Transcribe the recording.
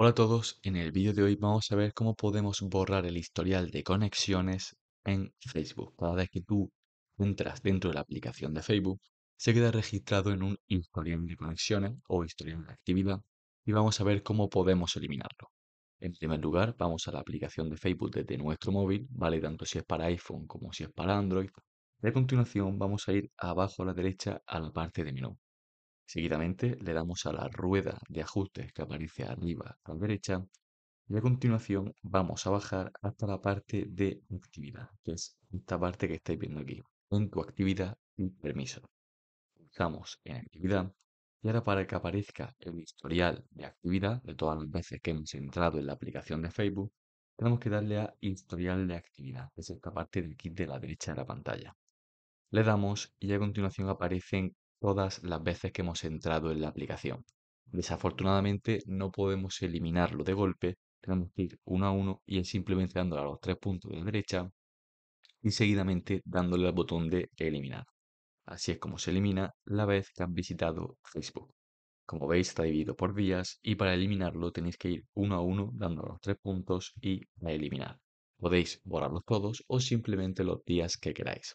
Hola a todos, en el vídeo de hoy vamos a ver cómo podemos borrar el historial de conexiones en Facebook. Cada vez que tú entras dentro de la aplicación de Facebook, se queda registrado en un historial de conexiones o historial de actividad y vamos a ver cómo podemos eliminarlo. En primer lugar, vamos a la aplicación de Facebook desde nuestro móvil, vale tanto si es para iPhone como si es para Android. De continuación vamos a ir abajo a la derecha a la parte de menú. Seguidamente le damos a la rueda de ajustes que aparece arriba a la derecha y a continuación vamos a bajar hasta la parte de actividad, que es esta parte que estáis viendo aquí, en tu actividad y permiso. Pulsamos en actividad y ahora para que aparezca el historial de actividad de todas las veces que hemos entrado en la aplicación de Facebook, tenemos que darle a historial de actividad, que es esta parte del kit de la derecha de la pantalla. Le damos y a continuación aparecen todas las veces que hemos entrado en la aplicación. Desafortunadamente no podemos eliminarlo de golpe, tenemos que ir uno a uno y simplemente dándole a los tres puntos de la derecha y seguidamente dándole al botón de eliminar. Así es como se elimina la vez que han visitado Facebook. Como veis está dividido por días y para eliminarlo tenéis que ir uno a uno dando a los tres puntos y a eliminar. Podéis borrarlos todos o simplemente los días que queráis.